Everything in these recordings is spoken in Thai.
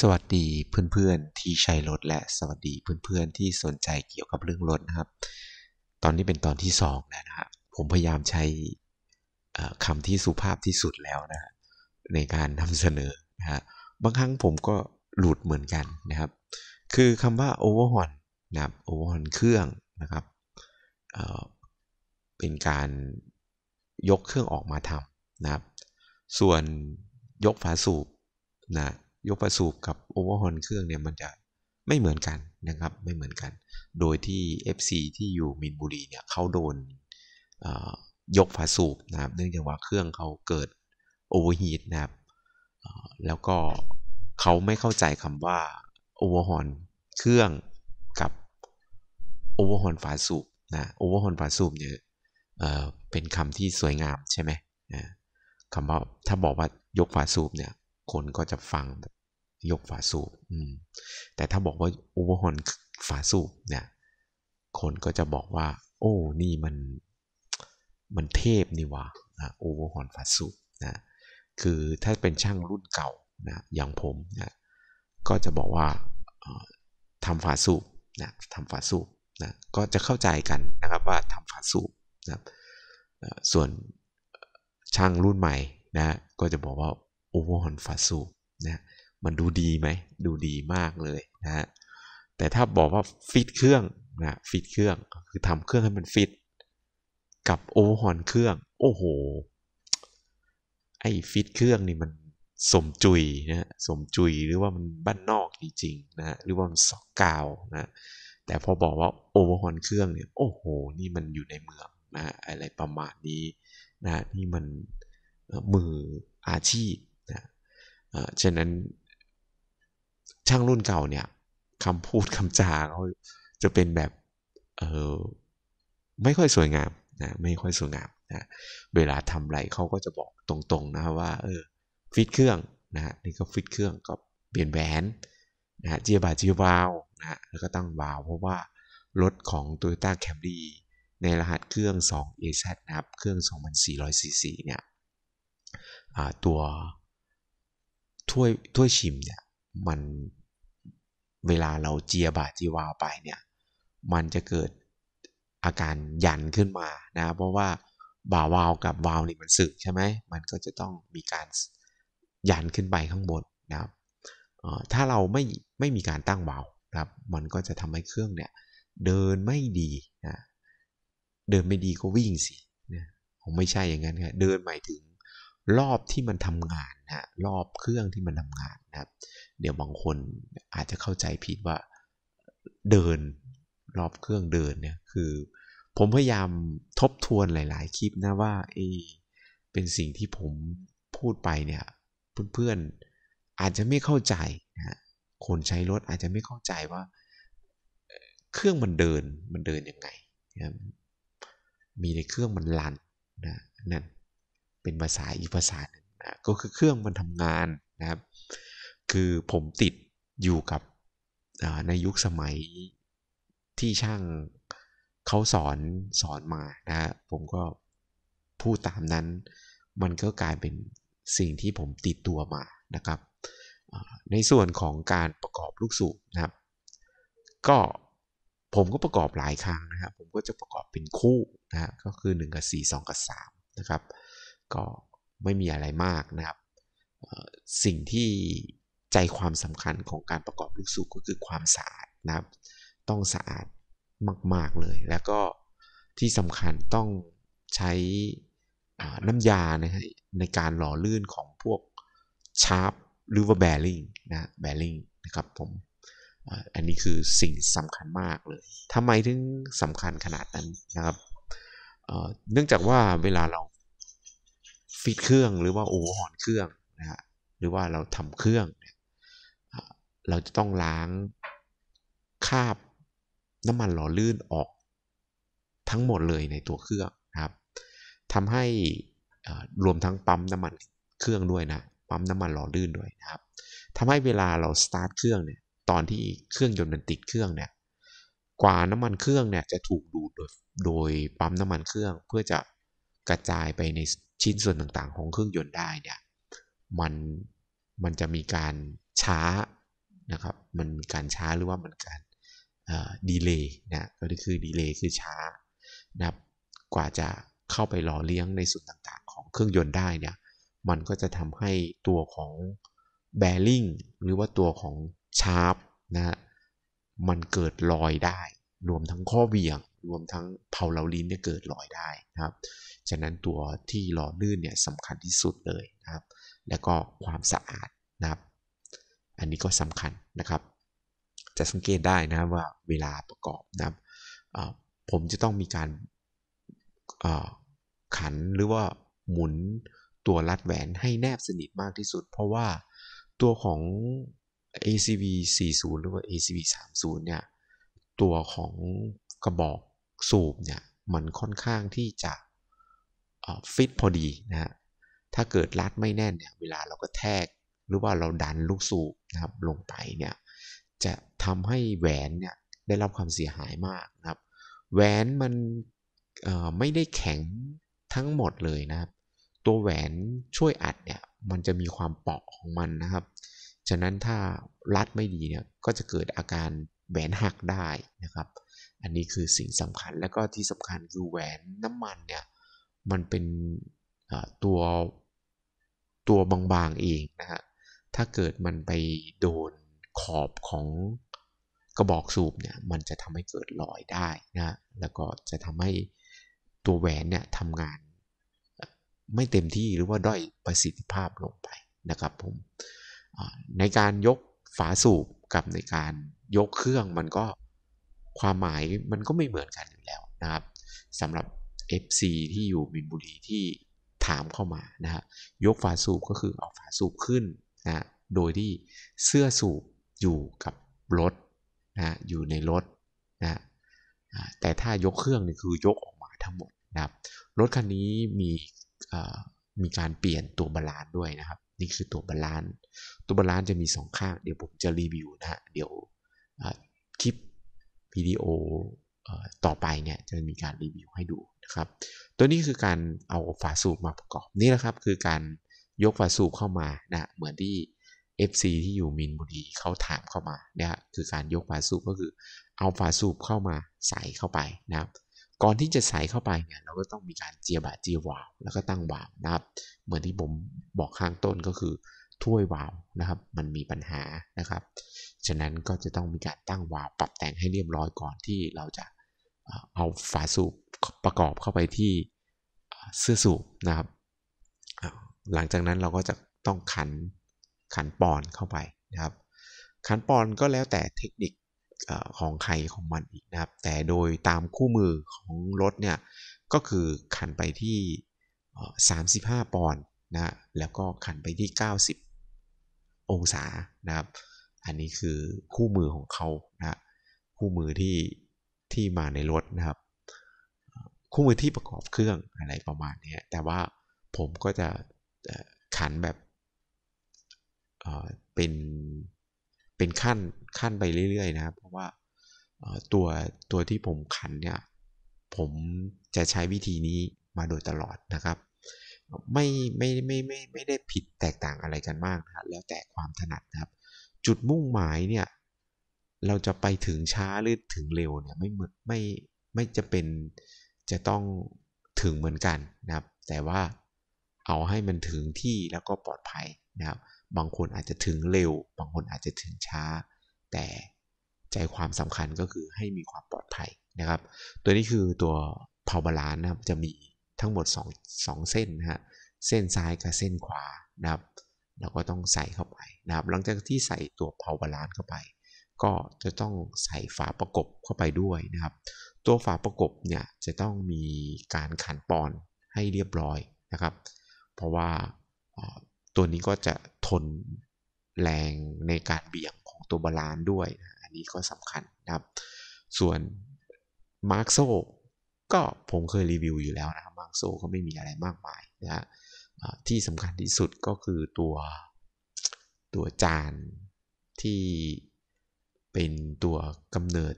สวัสดีเพื่อนๆที่ใช้รถและสวัสดีเพื่อน ๆ ที่สนใจเกี่ยวกับเรื่องรถนะครับ ตอนนี้เป็นตอนที่2แล้วนะครับ ผมพยายามใช้คำที่สุภาพที่สุดแล้วนะในการนำเสนอนะฮะบางครั้งผมก็หลุดเหมือนกันนะครับ คือคำว่า overhaul นะครับ overhaul เครื่องนะครับเเป็นการยกเครื่องออกมาทำนะครับ ส่วนยกฝาสูบนะยกประสูบกับโอเวอร์ฮอนเครื่องเนี่ยมันจะไม่เหมือนกันนะครับไม่เหมือนกัน โดยที่ FC ที่อยู่มินบุรีเนี่ยเขาโดนยกฝาสูบนะครับเนื่องจากว่าเครื่องเขาเกิดโอเวอร์ฮีทนะครับแล้วก็เขาไม่เข้าใจคำว่าโอเวอร์ฮอนเครื่องกับโอเวอร์ฮอนฝาสูบนะโอเวอร์ฮอนฝาสูบเนี่ยเป็นคำที่สวยงามใช่ไหมนะคำว่าถ้าบอกว่ายกฝาสูบเนี่ยคนก็จะฟังแบบยกฝาสูบแต่ถ้าบอกว่าโอเวอร์ฮอนฝาสูบเนี่ยคนก็จะบอกว่าโอ้นี่มันมันเทพนี่วะนะโอเวอร์ฮอนฝาสูบนะคือถ้าเป็นช่างรุ่นเก่านะอย่างผมนะก็จะบอกว่าทำฝาสูบนะทำฝาสูบนะก็จะเข้าใจกันนะครับว่าทำฝาสูบนะส่วนช่างรุ่นใหม่นะก็จะบอกว่าโอเวอร์ฮอนฟาซูนะมันดูดีไหมดูดีมากเลยนะฮะแต่ถ้าบอกว่าฟิตเครื่องนะฟิตเครื่องคือทำเครื่องให้มันฟิตกับโอเวอร์ฮอนเครื่องโอ้โหไอฟิตเครื่องนี่มันสมจุยนะสมจุยหรือว่ามันบ้านนอกจริงๆนะหรือว่ามันสอกกาวนะแต่พอบอกว่าโอเวอร์ฮอนเครื่องเนี่ยโอ้โหนี่มันอยู่ในเมืองนะอะไรประมาณนี้นะนี่มันมืออาชีพฉะนั้นช่างรุ่นเก่าเนี่ยคำพูดคำจาเขาจะเป็นแบบไม่ค่อยสวยงามนะไม่ค่อยสวยงามนะเวลาทำไรเขาก็จะบอกตรงๆนะว่าเออฟิตเครื่องนะฮะนี่ก็ฟิตเครื่องก็เปลี่ยนแหวนนะเจียบาเจียวาวนะฮะแล้วก็ตั้งวาวเพราะว่า รถของ t o y ต้าแคม r ีในรหัสเครื่อง 2AZ นะครับ เครื่อง 2400cc เนี่ยตัวถ้วยถ้วยชิมเนี่ยมันเวลาเราเจียบาจีวาวไปเนี่ย มันจะเกิดอาการยันขึ้นมานะ เพราะว่าบาวาวกับวาวนี่มันสึกใช่ไหมมันก็จะต้องมีการยันขึ้นไปข้างบนนะครับถ้าเราไม่ ไม่มีการตั้งวาวครับมันก็จะทำให้เครื่องเนี่ยเดินไม่ดีนะเดินไม่ดี ก็วิ่งสินะผมไม่ใช่อย่างนั้นครับเดินหมายถึงรอบที่มันทำงานนะรอบเครื่องที่มันทำงานนะครับ เดี๋ยวบางคนอาจจะเข้าใจผิดว่าเดินรอบเครื่องเดินเนี่ยคือ ผมพยายามทบทวนหลายๆคลิปนะ ว่าเอเป็นสิ่งที่ผมพูดไปเนี่ยเพื่อนๆอาจจะไม่เข้าใจนะคนใช้รถอาจจะไม่เข้าใจว่าเครื่องมันเดินมันเดินยังไงนะมีในเครื่องมันลันนะนั่นเป็นภาษาอีกภาษาหนึ่งนะก็คือเครื่องมันทำงานนะครับ คือผมติดอยู่กับในยุคสมัยที่ช่างเขาสอนสอนมานะะผมก็พูดตามนั้น มันก็กลายเป็นสิ่งที่ผมติดตัวมานะครับ ในส่วนของการประกอบลูกสูบนะครับก็ผมก็ประกอบหลายครั้งนะครับ ผมก็จะประกอบเป็นคู่นะก็คือ 1 กับ 4 2 กับ 3 นะครับก็ไม่มีอะไรมากนะครับสิ่งที่ใจความสำคัญของการประกอบลูกสูบก็คือความสะอาดนะครับ ต้องสะอาดมากๆเลย แล้วก็ที่สำคัญต้องใช้น้ำยานในการหล่อลื่นของพวกชาร์ปหรือว่าแบริงนะ แบริงนะครับผมอันนี้คือสิ่งสำคัญมากเลยทำไมถึงสำคัญขนาดนั้นนะครับ เนื่องจากว่าเวลาเราฟีดเครื่อง หรือว่าโอเวอร์ฮอนเครื่องนะฮะหรือว่าเราทำเครื่องเนี่ยเราจะต้องล้างคราบน้ำมันหล่อลื่นออกทั้งหมดเลยในตัวเครื่องนะครับทำให้รวมทั้งปั๊มน้ำมันเครื่องด้วยนะปั๊มน้ำมันหล่อลื่นด้วยนะครับทำให้เวลาเราสตาร์ทเครื่องเนี่ยตอนที่เครื่องยนต์มันติดเครื่องเนี่ยกว่าน้ำมันเครื่องเนี่ยจะถูกดูดโดยโดยปั๊มน้ำมันเครื่องเพื่อจะกระจายไปในชิ้นส่วนต่างๆของเครื่องยนต์ได้เนี่ยมันมันจะมีการช้านะครับมันมีการช้าหรือว่ามันการดีเลย์นะก็คือดีเลย์คือช้านะครับกว่าจะเข้าไปหล่อเลี้ยงในส่วนต่างๆของเครื่องยนต์ได้เนี่ยมันก็จะทำให้ตัวของแบริ่งหรือว่าตัวของชาร์ปนะมันเกิดรอยได้ รวมทั้งข้อเบี่ยงรวมทั้งเผาเหลาลิ้นเนี่ยเกิดรอยได้นะครับ ฉะนั้นตัวที่หล่อลื่นเนี่ยสำคัญที่สุดเลยนะครับ แล้วก็ความสะอาดนะครับ อันนี้ก็สำคัญนะครับ จะสังเกตได้นะว่าเวลาประกอบนะครับ ผมจะต้องมีการขันหรือว่าหมุนตัวรัดแหวนให้แนบสนิทมากที่สุด เพราะว่าตัวของ ACV 40 หรือว่า ACV 30 เนี่ยตัวของกระบอกสูบเนี่ยมันค่อนข้างที่จะฟิตพอดีนะฮะถ้าเกิดรัดไม่แน่นเนี่ยเวลาเราก็แทกหรือว่าเราดันลูกสูบนะครับ ลงไปเนี่ยจะทำให้แหวนเนี่ยได้รับความเสียหายมากนะครับ แหวนมันไม่ได้แข็งทั้งหมดเลยนะครับ ตัวแหวนช่วยอัดเนี่ยมันจะมีความเปาะของมันนะครับฉะนั้นถ้ารัดไม่ดีเนี่ยก็จะเกิดอาการแหวนหักได้นะครับอันนี้คือสิ่งสำคัญแล้วก็ที่สำคัญคือแหวนน้ำมันเนี่ยมันเป็นตัวตัวบางๆเองนะฮะ ถ้าเกิดมันไปโดนขอบของกระบอกสูบเนี่ย มันจะทำให้เกิดรอยได้นะแล้วก็จะทำให้ตัวแหวนเนี่ยทำงานไม่เต็มที่หรือว่าด้อยประสิทธิภาพลงไป นะครับผมในการยกฝาสูบ กับในการยกเครื่องมันก็ความหมายมันก็ไม่เหมือนกันอยู่แล้วนะครับสำหรับ FC ที่อยู่มินบุรีที่ถามเข้ามานะฮะยกฝาสูบก็คือเอาฝาสูบขึ้นนะโดยที่เสื้อสูบอยู่กับรถนะอยู่ในรถนะแต่ถ้ายกเครื่องนี่คือยกออกมาทั้งหมดนะครับรถคันนี้มีมีการเปลี่ยนตัวบาลานด้วยนะครับนี่คือตัวบาลานตัวบาลานจะมี2ข้างเดี๋ยวผมจะรีวิวนะฮะเดี๋ยวคลิปวิดีโอต่อไปเนี่ยจะมีการรีวิวให้ดูนะครับ ตัวนี้คือการเอาฝาสูบมาประกอบนี่แหละครับ คือการยกฝาสูบเข้ามานะเหมือนที่ FC ที่อยู่มินบุรีเขาถามเข้ามานะคือการยกฝาสูบก็คือเอาฝาสูบเข้ามาใส่เข้าไปนะครับก่อนที่จะใส่เข้าไปเนี่ยเราก็ต้องมีการเจียบะเจียววาวแล้วก็ตั้งวาวนะครับเหมือนที่ผมบอกข้างต้นก็คือถ้วยวาวนะครับ มันมีปัญหานะครับฉะนั้นก็จะต้องมีการตั้งวาล์วปรับแต่งให้เรียบร้อยก่อนที่เราจะเอาฝาสูบประกอบเข้าไปที่เสื้อสูบนะครับหลังจากนั้นเราก็จะต้องขันขันปอนเข้าไปนะครับขันปอนก็แล้วแต่เทคนิคของใครของมันอีกนะครับ แต่โดยตามคู่มือของรถเนี่ยก็คือขันไปที่ 35 ปอนด์นะแล้วก็ขันไปที่ 90 องศานะครับอันนี้คือคู่มือของเขานะ คู่มือที่ที่มาในรถนะครับ คู่มือที่ประกอบเครื่องอะไรประมาณนี้แต่ว่าผมก็จะขันแบบเป็น เป็นขั้นขั้นไปเรื่อย ๆนะครับ เพราะว่าตัวตัวที่ผมขันเนี่ยผมจะใช้วิธีนี้มาโดยตลอดนะครับ ไม่ไม่ไม่ไม่ไม่ได้ผิดแตกต่างอะไรกันมากนะแล้วแต่ความถนัดนะครับจุดมุ่งหมายเนี่ย เราจะไปถึงช้าหรือถึงเร็วเนี่ยไม่เหมือนไม่ไม่จะเป็นจะต้องถึงเหมือนกันนะครับ แต่ว่าเอาให้มันถึงที่แล้วก็ปลอดภัยนะครับ บางคนอาจจะถึงเร็ว บางคนอาจจะถึงช้า แต่ใจความสำคัญก็คือให้มีความปลอดภัยนะครับ ตัวนี้คือตัวพาวบาลานนะครับจะมีทั้งหมด2 2เส้นนะฮะเส้นซ้ายกับเส้นขวานะครับเราก็ต้องใส่เข้าไปนะครับ หลังจากที่ใส่ตัวพาว e r b a l a เข้าไป ก็จะต้องใส่ฝาประกบเข้าไปด้วยนะครับ ตัวฝาประกบเนี่ยจะต้องมีการขันปอนให้เรียบร้อยนะครับ เพราะว่าตัวนี้ก็จะทนแรงในการเบี่ยงของตัวบาลานด้วยนะอันนี้ก็สำคัญนะครับ ส่วนมาร์กโซก็ผมเคยรีวิวอยู่แล้วนะครับมาร์กโซก็ไม่มีอะไรมากมายนะฮะที่สำคัญที่สุดก็คือตัวตัวจานที่เป็นตัวกำเนิด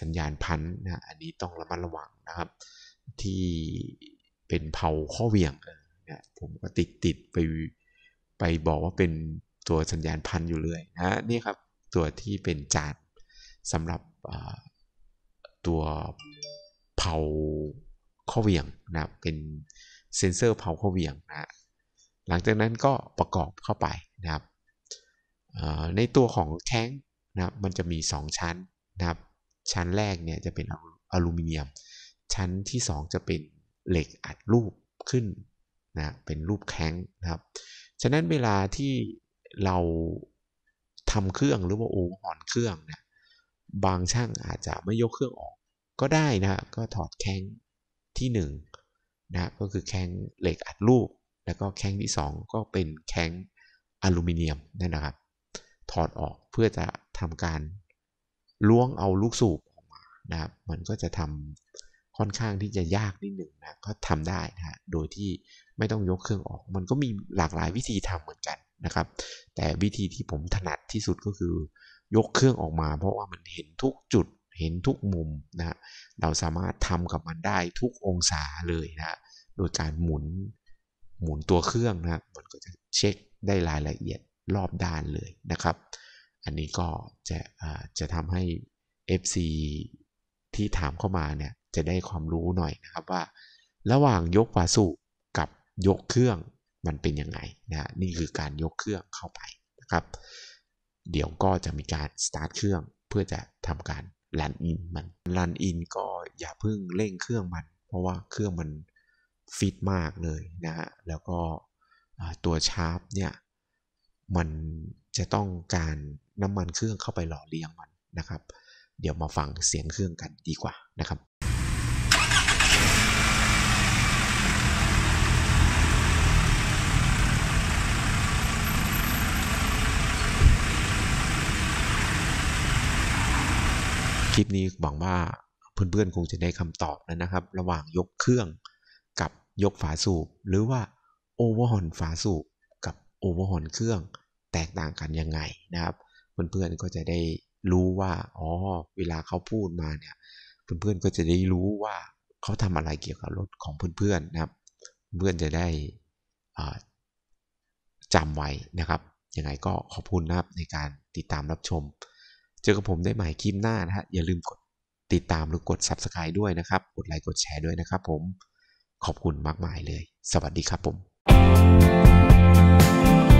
สัญญาณพันธ์นะอันนี้ต้องระมัดระวังนะครับ ที่เป็นเผาข้อเวียงนะผมก็ติดติดไปไปบอกว่าเป็นตัวสัญญาณพันธ์อยู่เลยนะนี่ครับตัวที่เป็นจานสำหรับตัวเผาข้อเวียงนะเป็นเซนเซอร์เผาเขวียงนะหลังจากนั้นก็ประกอบเข้าไปนะครับ ในตัวของแท้ง นะครับมันจะมี 2 ชั้นนะครับ ชั้นแรกเนี่ยจะเป็นอลูมิเนียม ชั้นที่ 2 จะเป็นเหล็กอัดรูปขึ้นนะ เป็นรูปแข้งนะครับ ฉะนั้นเวลาที่เราทำเครื่องหรือว่าโอหอนเครื่องนะบางช่างอาจจะไม่ยกเครื่องออก ก็ได้นะก็ถอดแข้งที่นะก็คือแข้งเหล็กอัดรูปแล้วก็แข้งที่ 2 ก็เป็นแข้งอลูมิเนียมนั่นนะครับ ถอดออกเพื่อจะทำการล้วงเอาลูกสูบออกมานะครับมันก็จะทำค่อนข้างที่จะยากนิดหนึ่งนะก็ทำได้นะโดยที่ไม่ต้องยกเครื่องออก มันก็มีหลากหลายวิธีทำ เหมือนกันนะครับ แต่วิธีที่ผมถนัดที่สุดก็คือยกเครื่องออกมา เพราะว่ามันเห็นทุกจุดเห็นทุกมุมนะเราสามารถทำกับมันได้ทุกองศาเลยนะโดยการหมุน หมุนตัวเครื่องนะ มันก็จะเช็คได้รายละเอียดรอบด้านเลยนะครับ อันนี้ก็จะจะทำให้ FC ที่ถามเข้ามาเนี่ย จะได้ความรู้หน่อยนะครับ ว่า ระหว่างยกวาสุกับยกเครื่องมันเป็นยังไงนะ นี่คือการยกเครื่องเข้าไปนะครับ เดี๋ยวก็จะมีการสตาร์ทเครื่องเพื่อจะทำการลันอินมันลันอินก็อย่าเพิ่งเร่งเครื่องมัน เพราะว่าเครื่องมันฟิตมากเลยนะฮะแล้วก็ตัวชาร์ปเนี่ย มันจะต้องการน้ำมันเครื่องเข้าไปหล่อเลี้ยงมันนะครับ เดี๋ยวมาฟังเสียงเครื่องกันดีกว่านะครับคลิปนี้หวังว่าเพื่อนๆคงจะได้คำตอบนะครับ ระหว่างยกเครื่องกับยกฝาสูบหรือว่าโอเวอร์ฮอนฝาสูบกับโอเวอร์ฮอนเครื่องแตกต่างกันยังไงนะครับ เพื่อนๆก็จะได้รู้ว่าอ๋อเวลาเขาพูดมาเนี่ยเพื่อนๆก็จะได้รู้ว่าเขาทำอะไรเกี่ยวกับรถของเพื่อนๆนะครับเพื่อนจะได้จำไว้นะครับยังไงก็ขอบคุณนะครับในการติดตามรับชมเจอกับผมได้ใหม่คลิปหน้านะฮะอย่าลืมกดติดตามหรือกด Subscribe ด้วยนะครับ กดไลค์กดแชร์ด้วยนะครับผมขอบคุณมากมายเลย สวัสดีครับผม